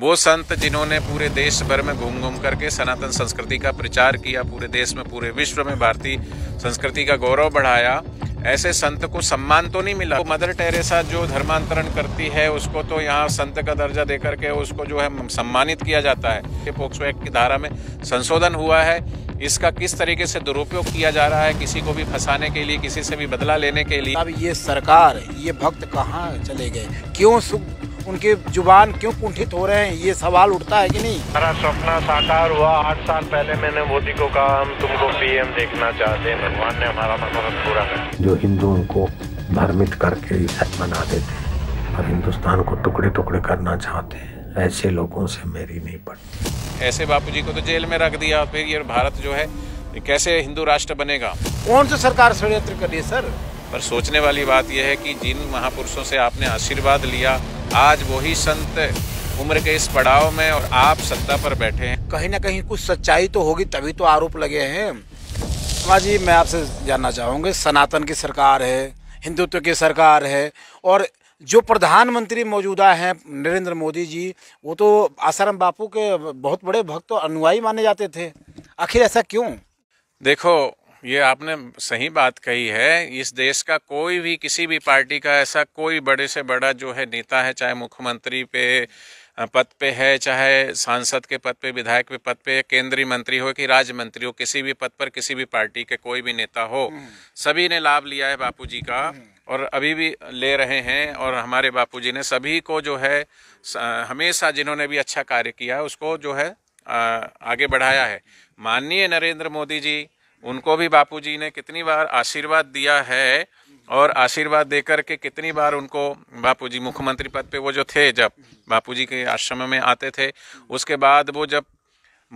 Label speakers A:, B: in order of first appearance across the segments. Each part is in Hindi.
A: वो संत जिन्होंने पूरे देश भर में घूम घूम करके सनातन संस्कृति का प्रचार किया पूरे देश में पूरे विश्व में भारतीय संस्कृति का गौरव बढ़ाया ऐसे संत को सम्मान तो नहीं मिला तो मदर टेरेसा जो धर्मांतरण करती है उसको तो यहाँ संत का दर्जा देकर के उसको जो है सम्मानित किया जाता है पोक्सो एक्ट की धारा में संशोधन हुआ है इसका किस तरीके से दुरुपयोग किया जा रहा है किसी को भी फंसाने के लिए किसी से भी बदला लेने के लिए अब ये
B: सरकार ये भक्त कहाँ चले गए क्यों सुख उनके जुबान क्यों कुंठित हो रहे हैं ये सवाल उठता है कि नहीं मेरा सपना साकार हुआ
C: आठ साल पहले मैंने मोदी को कहा हम
B: तुमको
A: पीएम देखना चाहते हैं भगवान ने हमारा मनोरथ पूरा कर
C: जो हिंदुओं को भ्रमित करके ईसाई बना देते हैं और हिंदुस्तान को टुकड़े टुकड़े करना चाहते हैं ऐसे लोगों से मेरी नहीं
A: पड़ती ऐसे बापूजी को तो जेल में रख दिया फिर ये भारत जो है कैसे हिंदू राष्ट्र बनेगा
B: कौन सी सरकार षडयंत्र करिए सर
A: पर सोचने वाली बात यह है कि जिन महापुरुषों से आपने आशीर्वाद लिया आज वही संत उम्र के इस पड़ाव में और आप सत्ता पर बैठे हैं
B: कहीं ना कहीं कुछ सच्चाई तो होगी तभी तो आरोप लगे हैं शर्मा जी मैं आपसे जानना चाहूँगा सनातन की सरकार है हिंदुत्व की सरकार है और जो प्रधानमंत्री मौजूदा हैं नरेंद्र मोदी जी वो तो आसाराम बापू के बहुत बड़े भक्त तो अनुयायी माने जाते थे आखिर ऐसा क्यों
A: देखो ये आपने सही बात कही है इस देश का कोई भी किसी भी पार्टी का ऐसा कोई बड़े से बड़ा जो है नेता है चाहे मुख्यमंत्री पे पद पे है चाहे सांसद के पद पे विधायक के पद पे केंद्रीय मंत्री हो कि राज्य मंत्री हो किसी भी पद पर किसी भी पार्टी के कोई भी नेता हो हम्म। सभी ने लाभ लिया है जी का हम्म। और अभी भी ले रहे हैं और हमारे जी ने सभी को जो है हमेशा जिन्होंने भी अच्छा कार्य किया उसको जो है आगे बढ़ाया है माननीय नरेंद्र मोदी जी उनको भी बापूजी ने कितनी बार आशीर्वाद दिया है और आशीर्वाद देकर के कितनी बार उनको बापूजी मुख्यमंत्री पद पे वो जो थे जब बापूजी के आश्रम में आते थे उसके बाद वो जब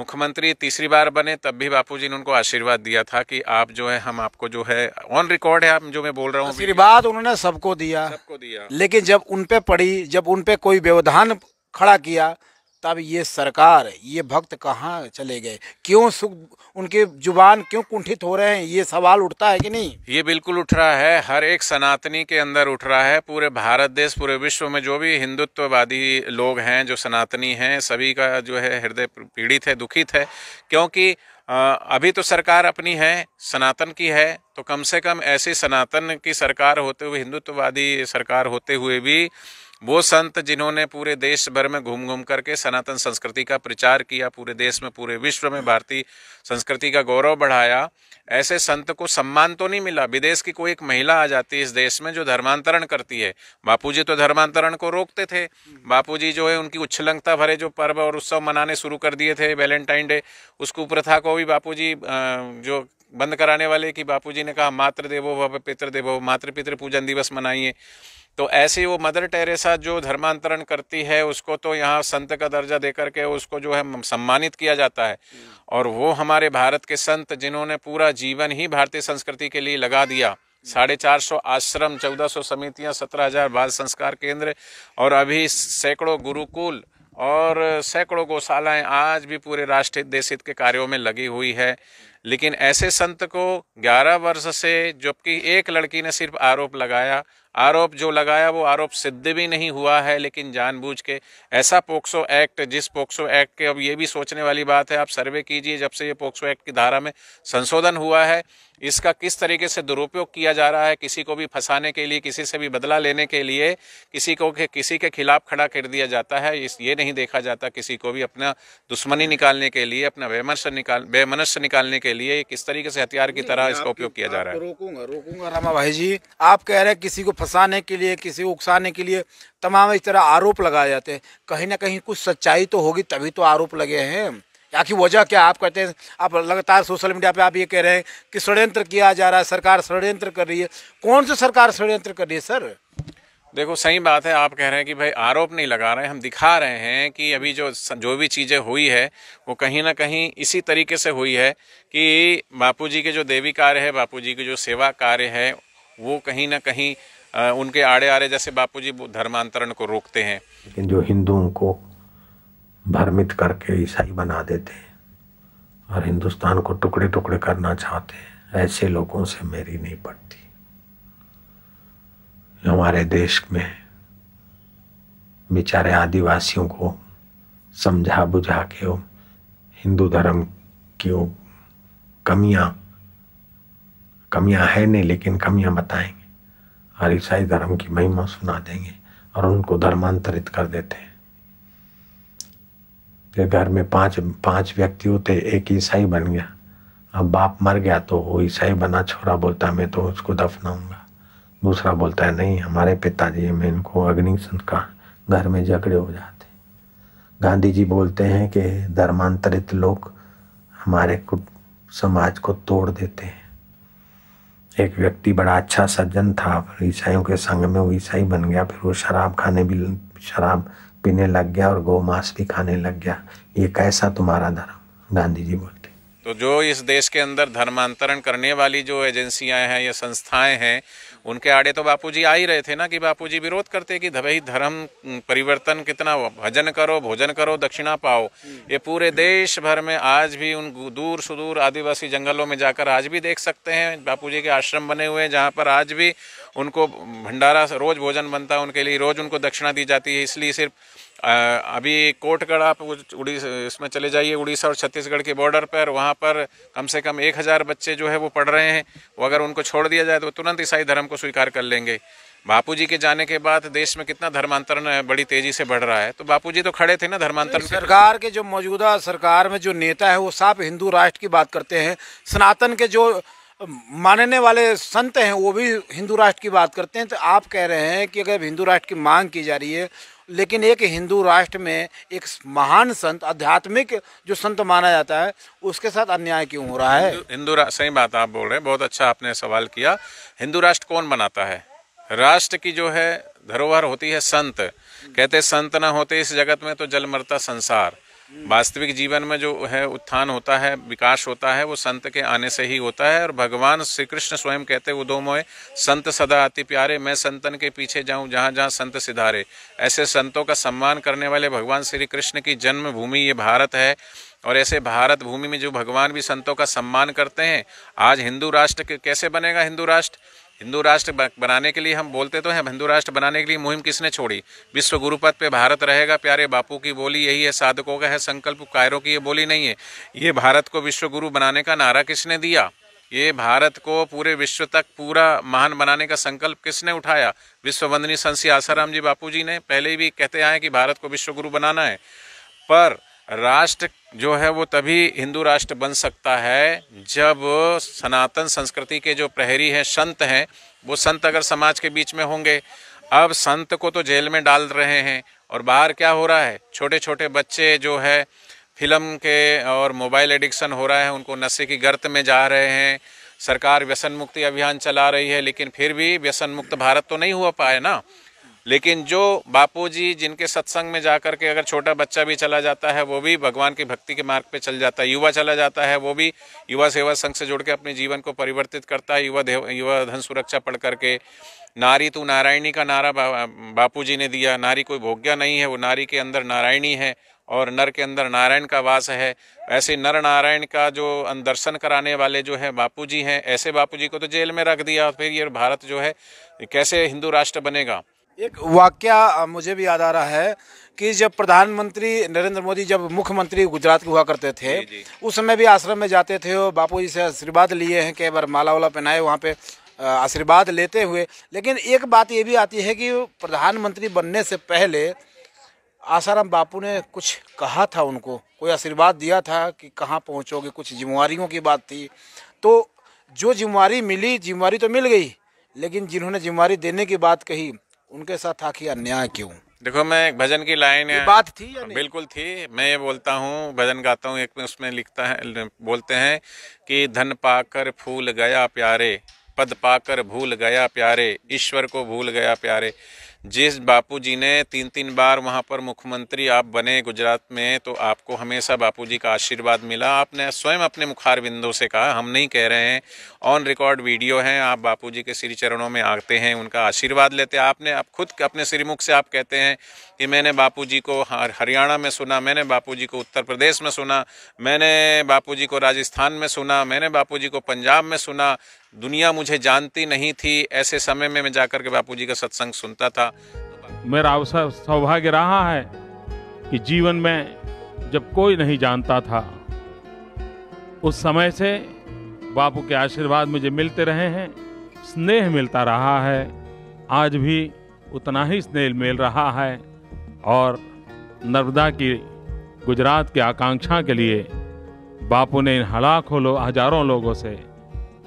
A: मुख्यमंत्री तीसरी बार बने तब भी बापूजी ने उनको आशीर्वाद दिया था कि आप जो है हम आपको जो है ऑन रिकॉर्ड है आप जो मैं बोल रहा हूँ आशीर्वाद
B: उन्होंने सबको दिया सबको दिया लेकिन जब उनपे पड़ी जब उनपे कोई व्यवधान खड़ा किया तब ये सरकार ये भक्त कहाँ चले गए क्यों सुख उनके जुबान क्यों कुंठित हो रहे हैं ये सवाल उठता है कि नहीं
A: ये बिल्कुल उठ रहा है हर एक सनातनी के अंदर उठ रहा है पूरे भारत देश पूरे विश्व में जो भी हिंदुत्ववादी लोग हैं जो सनातनी हैं सभी का जो है हृदय पीड़ित है दुखित है क्योंकि अभी तो सरकार अपनी है सनातन की है तो कम से कम ऐसी सनातन की सरकार होते हुए हिंदुत्ववादी सरकार होते हुए भी वो संत जिन्होंने पूरे देश भर में घूम घूम करके सनातन संस्कृति का प्रचार किया पूरे देश में पूरे विश्व में भारतीय संस्कृति का गौरव बढ़ाया ऐसे संत को सम्मान तो नहीं मिला विदेश की कोई एक महिला आ जाती है इस देश में जो धर्मांतरण करती है बापूजी तो धर्मांतरण को रोकते थे बापूजी जो है उनकी उच्छलंगता भरे जो पर्व और उत्सव मनाने शुरू कर दिए थे वैलेंटाइन डे उसको प्रथा को भी बापू जो बंद कराने वाले कि बापूजी ने कहा मातृ देवो व पितृ देवो मातृ पितृ पूजन दिवस मनाइए तो ऐसे वो मदर टेरेसा जो धर्मांतरण करती है उसको तो यहाँ संत का दर्जा दे करके उसको जो है सम्मानित किया जाता है और वो हमारे भारत के संत जिन्होंने पूरा जीवन ही भारतीय संस्कृति के लिए लगा दिया साढ़े चार सौ आश्रम चौदह सौ समितियाँ सत्रह हज़ार बाल संस्कार केंद्र और अभी सैकड़ों गुरुकुल और सैकड़ों गौशालाएँ आज भी पूरे राष्ट्र देश हित के कार्यों में लगी हुई है लेकिन ऐसे संत को 11 वर्ष से जबकि एक लड़की ने सिर्फ आरोप लगाया आरोप जो लगाया वो आरोप सिद्ध भी नहीं हुआ है लेकिन जानबूझ के ऐसा पोक्सो एक्ट जिस पोक्सो एक्ट के अब ये भी सोचने वाली बात है आप सर्वे कीजिए जब से ये पोक्सो एक्ट की धारा में संशोधन हुआ है इसका किस तरीके से दुरुपयोग किया जा रहा है किसी को भी फंसाने के लिए किसी से भी बदला लेने के लिए किसी को के, किसी के खिलाफ खड़ा कर दिया जाता है इस ये नहीं देखा जाता किसी को भी अपना दुश्मनी निकालने के लिए अपना वैमनस्य निकाल बेमनस्य निकालने के लिए लिए किस तरीके से हथियार की तरह इसका उपयोग किया जा रहा है रोकूंगा
B: रोकूंगा रामा भाई जी आप कह रहे हैं किसी को फंसाने के लिए किसी को उकसाने के लिए तमाम इस तरह आरोप लगाए जाते हैं कहीं ना कहीं कुछ सच्चाई तो होगी तभी तो आरोप लगे हैं आखिर वजह क्या आप कहते हैं आप लगातार सोशल मीडिया पे आप ये कह रहे हैं कि षडयंत्र किया जा रहा है सरकार षडयंत्र कर रही है कौन सी सरकार षडयंत्र कर रही है सर
A: देखो सही बात है आप कह रहे हैं कि भाई आरोप नहीं लगा रहे हैं हम दिखा रहे हैं कि अभी जो जो भी चीज़ें हुई है वो कहीं ना कहीं इसी तरीके से हुई है कि बापूजी के जो देवी कार्य है बापूजी के जो सेवा कार्य है वो कहीं ना कहीं उनके आड़े आड़े जैसे बापूजी धर्मांतरण को रोकते हैं
C: लेकिन जो हिंदुओं को भ्रमित करके ईसाई बना देते हैं और हिंदुस्तान को टुकड़े टुकड़े करना चाहते हैं ऐसे लोगों से मेरी नहीं पड़ती हमारे देश में बेचारे आदिवासियों को समझा बुझा के वो हिंदू धर्म की वो कमियाँ कमियाँ है नहीं लेकिन कमियाँ बताएंगे और ईसाई धर्म की महिमा सुना देंगे और उनको धर्मांतरित कर देते हैं फिर घर में पांच पांच व्यक्ति होते एक ईसाई बन गया अब बाप मर गया तो वो ईसाई बना छोरा बोलता मैं तो उसको दफनाऊंगा दूसरा बोलता है नहीं हमारे पिताजी में इनको अग्नि संस्कार घर में झगड़े हो जाते गांधी जी बोलते हैं कि धर्मांतरित लोग हमारे समाज को तोड़ देते हैं एक व्यक्ति बड़ा अच्छा सज्जन था ईसाइयों के संग में वो ईसाई बन गया फिर वो शराब खाने भी शराब पीने लग गया और गौ मांस भी खाने लग गया ये कैसा तुम्हारा धर्म गांधी
A: जी बोले तो जो इस देश के अंदर धर्मांतरण करने वाली जो एजेंसियां हैं या संस्थाएं हैं उनके आड़े तो बापूजी आ ही रहे थे ना कि बापूजी विरोध करते कि भाई धर्म परिवर्तन कितना भजन करो भोजन करो दक्षिणा पाओ ये पूरे देश भर में आज भी उन दूर सुदूर आदिवासी जंगलों में जाकर आज भी देख सकते हैं बापू के आश्रम बने हुए हैं जहाँ पर आज भी उनको भंडारा रोज भोजन बनता है उनके लिए रोज उनको दक्षिणा दी जाती है इसलिए सिर्फ अभी कोटगढ़ आप उड़ीसा इसमें चले जाइए उड़ीसा और छत्तीसगढ़ के बॉर्डर पर वहाँ पर कम से कम एक हज़ार बच्चे जो है वो पढ़ रहे हैं वो अगर उनको छोड़ दिया जाए तो तुरंत ईसाई धर्म को स्वीकार कर लेंगे जी के जाने के बाद देश में कितना धर्मांतरण बड़ी तेजी से बढ़ रहा है तो जी तो खड़े थे ना धर्मांतरण सरकार के
B: जो मौजूदा सरकार में जो नेता है वो साफ हिंदू राष्ट्र की बात करते हैं सनातन के जो मानने वाले संत हैं वो भी हिंदू राष्ट्र की बात करते हैं तो आप कह रहे हैं कि अगर हिंदू राष्ट्र की मांग की जा रही है लेकिन एक हिंदू राष्ट्र में एक महान संत आध्यात्मिक जो संत माना जाता है उसके साथ अन्याय क्यों हो रहा है
A: हिंदू सही बात आप बोल रहे हैं बहुत अच्छा आपने सवाल किया हिंदू राष्ट्र कौन बनाता है राष्ट्र की जो है धरोहर होती है संत कहते संत ना होते इस जगत में तो जल मरता संसार वास्तविक जीवन में जो है उत्थान होता है विकास होता है वो संत के आने से ही होता है और भगवान श्री कृष्ण स्वयं कहते उदो मोय संत सदा अति प्यारे मैं संतन के पीछे जाऊं जहाँ जहाँ संत सिधारे ऐसे संतों का सम्मान करने वाले भगवान श्री कृष्ण की जन्मभूमि ये भारत है और ऐसे भारत भूमि में जो भगवान भी संतों का सम्मान करते हैं आज हिंदू राष्ट्र कैसे बनेगा हिंदू राष्ट्र हिंदू राष्ट्र बनाने के लिए हम बोलते तो हैं हिंदू राष्ट्र बनाने के लिए मुहिम किसने छोड़ी विश्व गुरुपद पे भारत रहेगा प्यारे बापू की बोली यही है साधकों का है संकल्प कायरों की ये बोली नहीं है ये भारत को विश्व गुरु बनाने का नारा किसने दिया ये भारत को पूरे विश्व तक पूरा महान बनाने का संकल्प किसने उठाया विश्व वंदनी संसी आसाराम जी बापू जी ने पहले भी कहते आए कि भारत को विश्व गुरु बनाना है पर राष्ट्र जो है वो तभी हिंदू राष्ट्र बन सकता है जब सनातन संस्कृति के जो प्रहरी हैं संत हैं वो संत अगर समाज के बीच में होंगे अब संत को तो जेल में डाल रहे हैं और बाहर क्या हो रहा है छोटे छोटे बच्चे जो है फिल्म के और मोबाइल एडिक्शन हो रहा है उनको नशे की गर्त में जा रहे हैं सरकार व्यसन मुक्ति अभियान चला रही है लेकिन फिर भी व्यसन मुक्त भारत तो नहीं हुआ पाए ना लेकिन जो बापूजी जिनके सत्संग में जा कर के अगर छोटा बच्चा भी चला जाता है वो भी भगवान की भक्ति के मार्ग पे चल जाता है युवा चला जाता है वो भी युवा सेवा संघ से जुड़ के अपने जीवन को परिवर्तित करता है युवा युवा धन सुरक्षा पढ़ करके नारी तू नारायणी का नारा बापू जी ने दिया नारी कोई भोग्या नहीं है वो नारी के अंदर नारायणी है और नर के अंदर नारायण का वास है ऐसे नर नारायण का जो अं, दर्शन कराने वाले जो है बापूजी हैं ऐसे बापूजी को तो जेल में रख दिया फिर ये भारत जो है कैसे हिंदू राष्ट्र बनेगा
B: एक वाक्य मुझे भी याद आ रहा है कि जब प्रधानमंत्री नरेंद्र मोदी जब मुख्यमंत्री गुजरात हुआ करते थे उस समय भी आश्रम में जाते थे और बापू जी से आशीर्वाद लिए हैं कई बार माला वाला पहनाए वहाँ पे आशीर्वाद लेते हुए लेकिन एक बात ये भी आती है कि प्रधानमंत्री बनने से पहले आसाराम बापू ने कुछ कहा था उनको कोई आशीर्वाद दिया था कि कहाँ पहुँचोगे कुछ जिम्मेवारियों की बात थी तो जो जिम्मेवारी मिली जिम्मेवारी तो मिल गई लेकिन जिन्होंने जिम्मेवारी देने की बात कही उनके साथ आखिर अन्याय क्यों
A: देखो मैं एक भजन की लाइन है बात थी या नहीं? बिल्कुल थी मैं ये बोलता हूँ भजन गाता हूँ एक उसमें लिखता है बोलते हैं कि धन पाकर फूल गया प्यारे पद पाकर भूल गया प्यारे ईश्वर को भूल गया प्यारे जिस बापूजी ने तीन तीन बार वहाँ पर मुख्यमंत्री आप बने गुजरात में तो आपको हमेशा बापूजी का आशीर्वाद मिला आपने स्वयं अपने मुखार बिंदों से कहा हम नहीं कह रहे हैं ऑन रिकॉर्ड वीडियो हैं आप बापूजी के श्री चरणों में आते हैं उनका आशीर्वाद लेते हैं आपने आप खुद अपने श्रीमुख से आप कहते हैं कि मैंने जी को हरियाणा में सुना मैंने जी को उत्तर प्रदेश में सुना मैंने जी को राजस्थान में सुना मैंने जी को पंजाब में सुना दुनिया मुझे जानती नहीं थी ऐसे समय में मैं जाकर के बापू का सत्संग सुनता था
D: मेरा अवसर सौभाग्य रहा है कि जीवन में जब कोई नहीं जानता था उस समय से बापू के आशीर्वाद मुझे मिलते रहे हैं स्नेह मिलता रहा है आज भी उतना ही स्नेह मिल रहा है और नर्मदा की गुजरात की आकांक्षा के लिए बापू ने इन हलाखों लो, हजारों लोगों से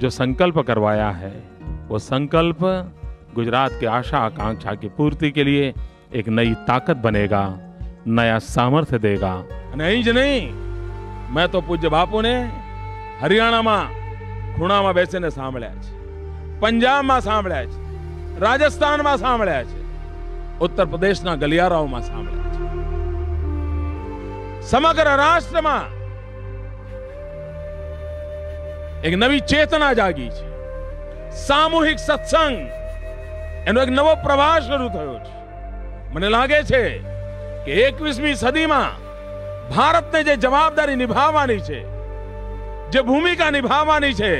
D: जो संकल्प करवाया है वो संकल्प गुजरात के आशा आकांक्षा की पूर्ति के लिए एक नई ताकत बनेगा नया सामर्थ्य देगा नहीं जी नहीं मैं तो पूज्य बापू ने बैसे ने सांभ्या पंजाब में सांभ्या राजस्थान में सांभ्या उत्तर प्रदेश ना गलियाराओं में सांभ्या समग्र राष्ट्र में એક નવી ચેતના જાગી છે સામૂહિક સત્સંગ એનો એક નવો પ્રવાહ શરૂ થયો છે મને લાગે છે કે 21મી સદીમાં ભારતને જે જવાબદારી નિભાવવાની છે જે ભૂમિકા નિભાવવાની છે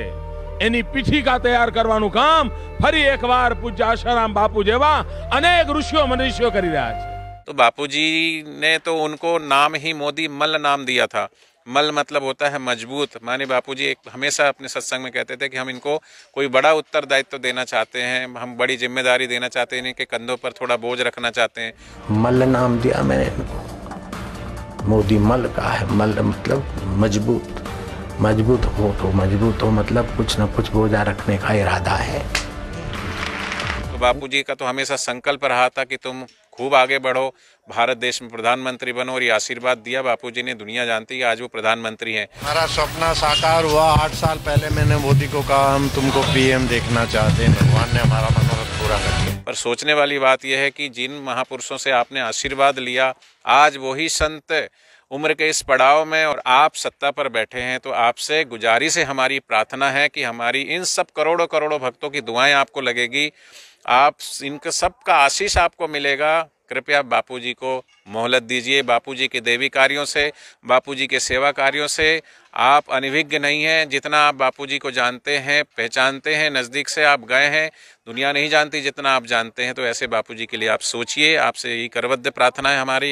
D: એની પીઠી કા તૈયાર કરવાનો કામ ફરી એકવાર પૂજાશરણ બાપુ જેવા અનેક ઋષિઓ મનિષ્યો કરી રહ્યા છે
A: તો બાપુજીને તો उनको નામ હી મોદી મલ નામ દિયા થા मल मतलब होता है मजबूत माने बापूजी एक हमेशा अपने सत्संग में कहते थे कि हम इनको कोई बड़ा उत्तरदायित्व तो देना चाहते हैं हम बड़ी जिम्मेदारी देना चाहते हैं इनके कंधों पर थोड़ा बोझ रखना चाहते हैं
C: मल नाम दिया मैंने इनको मोदी मल का है मल मतलब मजबूत मजबूत हो तो मजबूत हो मतलब कुछ ना कुछ बोझा रखने का इरादा है
A: तो बापूजी का तो हमेशा संकल्प रहा था कि तुम खूब आगे बढ़ो भारत देश में प्रधानमंत्री बनो और ये आशीर्वाद दिया जी ने दुनिया जानती है आज वो प्रधानमंत्री हैं
C: हमारा सपना साकार हुआ आठ साल पहले मैंने मोदी को कहा हम तुमको पीएम देखना चाहते हैं भगवान ने हमारा मनोरथ पूरा कर दिया
A: पर सोचने वाली बात यह है कि जिन महापुरुषों से आपने आशीर्वाद लिया आज वही संत उम्र के इस पड़ाव में और आप सत्ता पर बैठे हैं तो आपसे गुजारी से हमारी प्रार्थना है कि हमारी इन सब करोड़ों करोड़ों भक्तों की दुआएं आपको लगेगी आप इनका सबका आशीष आपको मिलेगा कृपया बापूजी को मोहलत दीजिए बापूजी के देवी कार्यों से बापूजी के सेवा कार्यों से आप अनिभिज्ञ नहीं हैं जितना आप बापूजी को जानते हैं पहचानते हैं नज़दीक से आप गए हैं दुनिया नहीं जानती जितना आप जानते हैं तो ऐसे बापूजी के लिए आप सोचिए आपसे यही करबद्ध प्रार्थना है हमारी